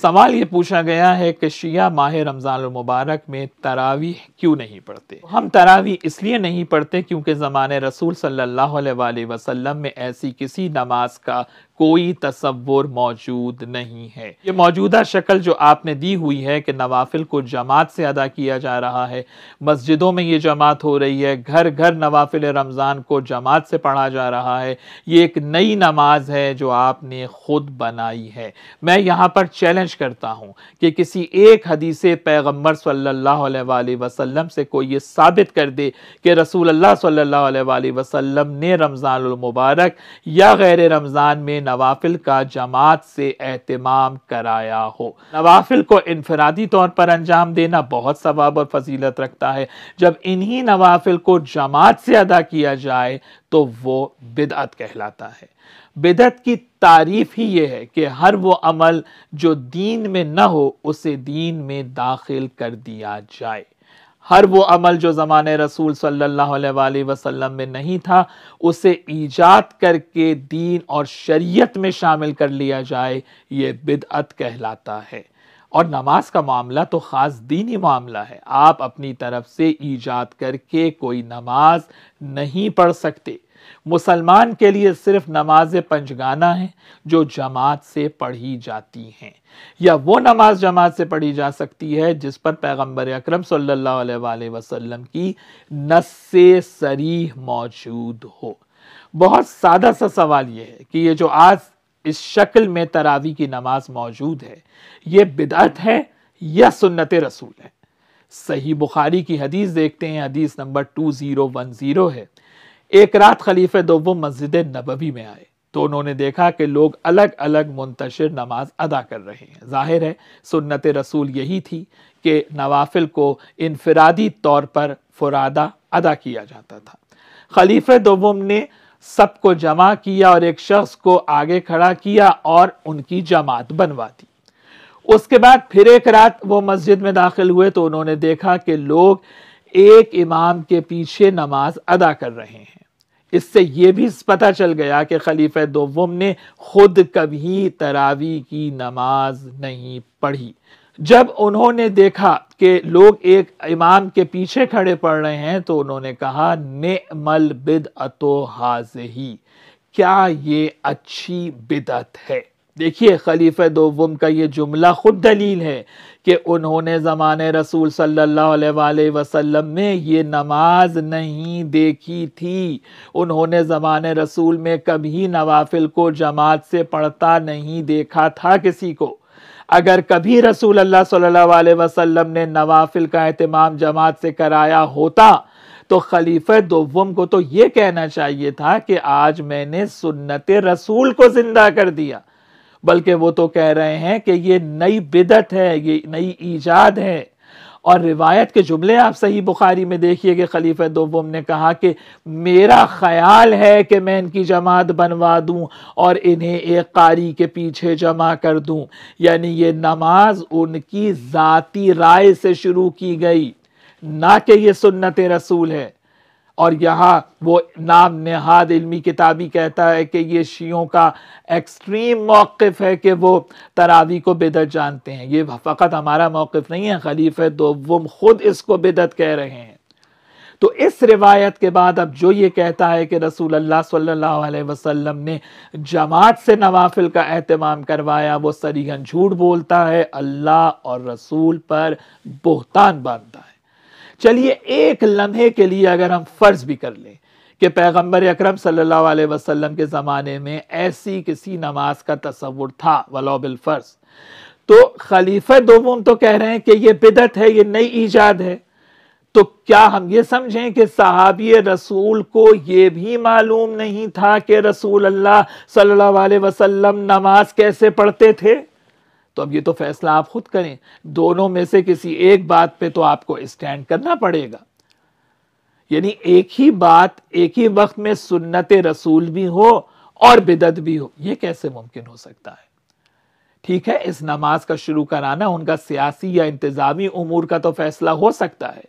सवाल ये पूछा गया है कि शिया माह रमज़ान मुबारक में तरावी क्यों नहीं पढ़ते हम तरावी इसलिए नहीं पढ़ते क्योंकि ज़माने रसूल सल्लल्लाहु अलैहि वसल्लम में ऐसी किसी नमाज का कोई तस्वुर मौजूद नहीं है ये मौजूदा शक्ल जो आपने दी हुई है कि नवाफिल को जमात से अदा किया जा रहा है मस्जिदों में ये जमात हो रही है घर घर नवाफिल रमज़ान को जमात से पढ़ा जा रहा है ये एक नई नमाज है जो आपने खुद बनाई है मैं यहाँ पर चैलेंज चैलेंज करता हूँ कि किसी एक हदीस पैगम्बर सल्ला अलैहि से कोई ये साबित कर दे कि रसूल अल्लाह सल्ला अलैहि ने रमज़ानमबारक या गैर रमज़ान में नवाफिल का जमात से अहतमाम कराया हो नवाफिल को इनफरादी तौर पर अंजाम देना बहुत सवाब और फजीलत रखता है जब इन्हीं नवाफिल को जमात से अदा किया जाए तो वो बिदअत कहलाता है बिदत की तारीफ ही ये है कि हर वो अमल जो दीन में न हो उसे दीन में दाखिल कर दिया जाए हर वो अमल जो जमाने रसूल सल्लल्लाहु अलैहि वसल्लम में नहीं था उसे ईजाद करके दीन और शरीयत में शामिल कर लिया जाए ये बिदअत कहलाता है और नमाज का मामला तो ख़ास दीनी मामला है आप अपनी तरफ से ईजाद करके कोई नमाज नहीं पढ़ सकते मुसलमान के लिए सिर्फ नमाज पंचगाना है जो जमात से पढ़ी जाती हैं या वो नमाज जमात से पढ़ी जा सकती है जिस पर पैगंबर अकरम सल्लल्लाहु अलैहि वसल्लम की नस सरीह मौजूद हो बहुत सादा सा सवाल यह है कि ये जो आज इस शक्ल में तरावी की नमाज मौजूद है ये बिदअत है या सुन्नत रसूल है सही बुखारी की हदीस देखते हैं हदीस number two zero one zero है एक रात खलीफे वो मस्जिद नबवी में आए तो उन्होंने देखा कि लोग अलग अलग मुंतशिर नमाज अदा कर रहे हैं जाहिर है सुन्नत रसूल यही थी कि नवाफिल को इनफरादी तौर पर फुरादा अदा किया जाता था खलीफे दोबुम ने सबको जमा किया और एक शख्स को आगे खड़ा किया और उनकी जमात बनवा दी उसके बाद फिर एक रात वो मस्जिद में दाखिल हुए तो उन्होंने देखा कि लोग एक इमाम के पीछे नमाज अदा कर रहे हैं इससे ये भी पता चल गया कि खलीफे दोवम ने खुद कभी तरावी की नमाज नहीं पढ़ी जब उन्होंने देखा कि लोग एक इमाम के पीछे खड़े पड़ रहे हैं तो उन्होंने कहा ने मल बिद अतो हाज ही क्या ये अच्छी बिदत है देखिए खलीफ दोम का ये जुमला ख़ुद दलील है कि उन्होंने ज़मान रसूल सल्लल्लाहु अलैहि वसल्लम में ये नमाज नहीं देखी थी उन्होंने ज़मान रसूल में कभी नवाफिल को जमात से पढ़ता नहीं देखा था किसी को अगर कभी रसूल अल्लाह सल्लल्लाहु अलैहि वसल्लम ने नवाफिल का अहतमाम जमात से कराया होता तो खलीफ दोम को तो ये कहना चाहिए था कि आज मैंने सुन्नत रसूल को ज़िंदा कर दिया बल्कि वो तो कह रहे हैं कि ये नई बिदत है ये नई ईजाद है और रिवायत के जुमले आप सही बुखारी में देखिए कि खलीफ दोबुम ने कहा कि मेरा ख्याल है कि मैं इनकी जमात बनवा दूं और इन्हें एक कारी के पीछे जमा कर दूं यानी ये नमाज उनकी ज़ाती राय से शुरू की गई ना कि ये सुन्नत रसूल है और यहाँ वो नाम नहाद इल्मी किताबी कहता है कि ये शियों का एक्सट्रीम मौक़ है कि वो तरावी को बेदत जानते हैं ये फ़कत हमारा मौक़ नहीं है खलीफ तो वम ख़ुद इसको बेदत कह रहे हैं तो इस रिवायत के बाद अब जो ये कहता है कि रसूल अल्लाह सल्लल्लाहु अलैहि वसल्लम ने जमात से नवाफिल का अहतमाम करवाया वो सरीहन झूठ बोलता है अल्लाह और रसूल पर बोहतान बांधता है चलिए एक लम्हे के लिए अगर हम फ़र्ज़ भी कर लें कि पैगम्बर अक्रम सल्लल्लाहु अलैहि वसल्लम के ज़माने में ऐसी किसी नमाज का तस्वुर था वलोबिल फ़र्ज तो खलीफा दोम तो कह रहे हैं कि ये बिदत है ये नई ईजाद है तो क्या हम ये समझें कि सहाबी रसूल को ये भी मालूम नहीं था कि रसूल अल्लाह सल्लल्लाहु अलैहि वसल्लम नमाज कैसे पढ़ते थे तो अब ये तो फैसला आप खुद करें दोनों में से किसी एक बात पे तो आपको स्टैंड करना पड़ेगा यानी एक ही बात एक ही वक्त में सुन्नत रसूल भी हो और बिदत भी हो ये कैसे मुमकिन हो सकता है ठीक है इस नमाज का शुरू कराना उनका सियासी या इंतज़ामी उमूर का तो फैसला हो सकता है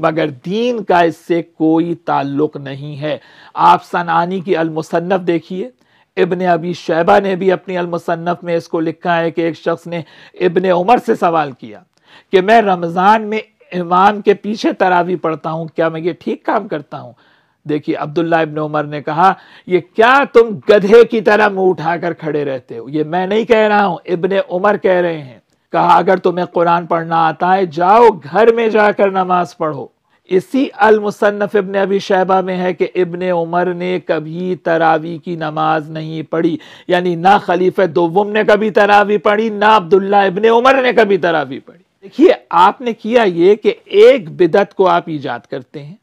मगर दीन का इससे कोई ताल्लुक नहीं है आप सनानी की अलमुसन्फ़ देखिए इबन अबी शैबा ने भी अपनी अलमुसन्फ़ में इसको लिखा है कि एक शख्स ने इबन उमर से सवाल किया कि मैं रमज़ान में इमाम के पीछे तरावी पढ़ता हूँ क्या मैं ये ठीक काम करता हूँ देखिए अब्दुल्ला इबन उमर ने कहा ये क्या तुम गधे की तरह मुंह उठाकर खड़े रहते हो ये मैं नहीं कह रहा हूँ इबन उमर कह रहे हैं कहा अगर तुम्हें कुरान पढ़ना आता है जाओ घर में जाकर नमाज पढ़ो इसी अलमुसन्फ़ इबन अभी शैबा में है कि इबन उमर ने कभी तरावी की नमाज नहीं पढ़ी यानी ना खलीफ दोम ने कभी तरावी पढ़ी ना अब्दुल्ला इबन उमर ने कभी तरावी पढ़ी देखिए आपने किया ये कि एक बिदत को आप ईजाद करते हैं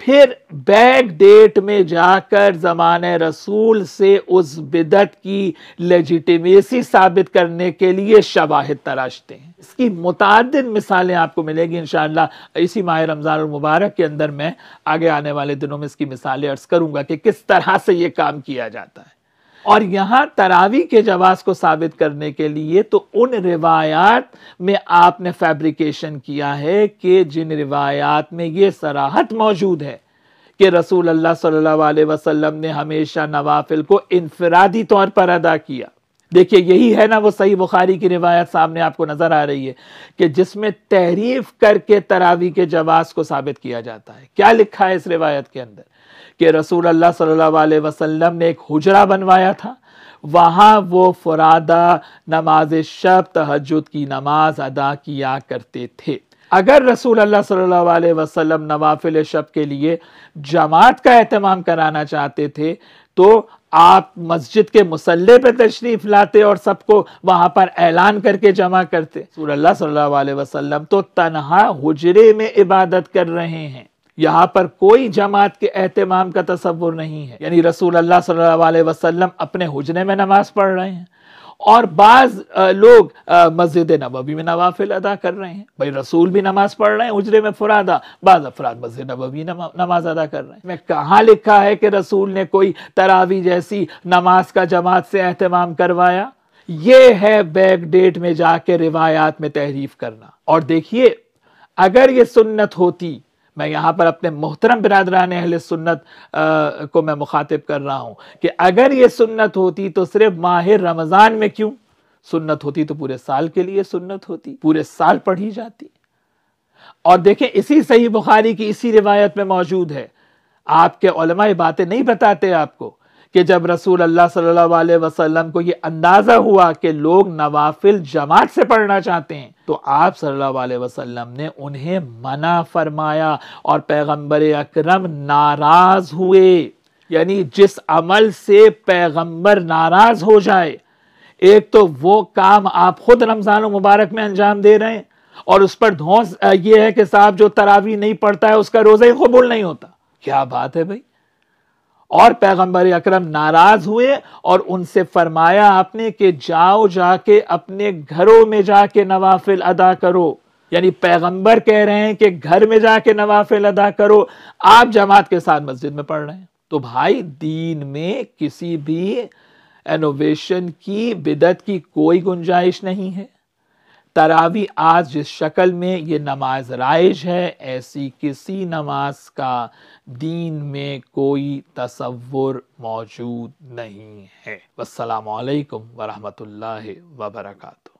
फिर बैक डेट में जाकर ज़मान रसूल से उस बिदत की लेजिटिमेसी साबित करने के लिए शवाहद तराशते हैं इसकी मुतद मिसालें आपको मिलेगी इन इसी माह रमज़ान मुबारक के अंदर मैं आगे आने वाले दिनों में इसकी मिसालें अर्ज़ करूँगा कि किस तरह से ये काम किया जाता है और यहाँ तरावी के जवाब को साबित करने के लिए तो उन रिवायात में आपने फैब्रिकेशन किया है कि जिन रिवायात में ये सराहत मौजूद है कि रसूल अल्लाह सल्लल्लाहु अलैहि वसल्लम ने हमेशा नवाफिल को इनफरादी तौर पर अदा किया देखिए यही है ना वो सही बुखारी की रिवायत सामने आपको नज़र आ रही है कि जिसमें तहरीफ करके तरावी के जवाब को साबित किया जाता है क्या लिखा है इस रिवायत के अंदर कि रसूल अल्लाह सल्लल्लाहु अलैहि वसल्लम ने एक हुजरा बनवाया था वहाँ वो फरादा नमाज शब तहजद की नमाज अदा किया करते थे अगर रसूल अल्लाह सल्लल्लाहु अलैहि वसल्लम नवाफिल शब के लिए जमात का अहतमाम कराना चाहते थे तो आप मस्जिद के मुसल्ले पे तशरीफ़ लाते और सबको वहाँ पर ऐलान करके जमा करते रसूल अल्लाह सल्लल्लाहु अलैहि वसल्लम तो तनहा हुजरे में इबादत कर रहे हैं यहाँ पर कोई जमात के अहतमाम का तस्वुर नहीं है यानी रसूल अल्लाह सल्लल्लाहु वसल्लम अपने हुजने में नमाज पढ़ रहे हैं और बाज लोग मस्जिद नबवी में नवाफिल अदा कर रहे हैं भाई रसूल भी नमाज पढ़ रहे हैं उजरे में फुरादा बाज अफराद मस्जिद नबवी नमाज अदा कर रहे हैं मैं कहाँ लिखा है कि रसूल ने कोई तरावी जैसी नमाज का जमात से अहतमाम करवाया ये है बैक डेट में जाके रिवायात में तहरीफ करना और देखिए अगर ये सुन्नत होती मैं यहाँ पर अपने मोहतरम बिरादरान अहल सुन्नत आ, को मैं मुखातिब कर रहा हूँ कि अगर ये सुन्नत होती तो सिर्फ माह रमज़ान में क्यों सुन्नत होती तो पूरे साल के लिए सुन्नत होती पूरे साल पढ़ी जाती और देखें इसी सही बुखारी की इसी रिवायत में मौजूद है आपके बातें नहीं बताते आपको कि जब रसूल अल्लाह सल्लल्लाहु अलैहि वसल्लम को ये अंदाज़ा हुआ कि लोग नवाफिल जमात से पढ़ना चाहते हैं तो आप सल्लल्लाहु अलैहि वसल्लम ने उन्हें मना फरमाया और पैगंबर अकरम नाराज़ हुए यानी जिस अमल से पैगंबर नाराज़ हो जाए एक तो वो काम आप खुद रमज़ान मुबारक में अंजाम दे रहे हैं और उस पर धोस ये है कि साहब जो तरावी नहीं पड़ता है उसका रोज़ा ही कबूल नहीं होता क्या बात है भाई और पैगंबर अकरम नाराज हुए और उनसे फरमाया आपने कि जाओ जाके अपने घरों में जाके नवाफिल अदा करो यानी पैगंबर कह रहे हैं कि घर में जाके नवाफिल अदा करो आप जमात के साथ मस्जिद में पढ़ रहे हैं तो भाई दीन में किसी भी एनोवेशन की बिदत की कोई गुंजाइश नहीं है तरावी आज जिस शक्ल में ये नमाज राइज है ऐसी किसी नमाज का दीन में कोई तस्वुर मौजूद नहीं है वालकम वरहमल वबरकू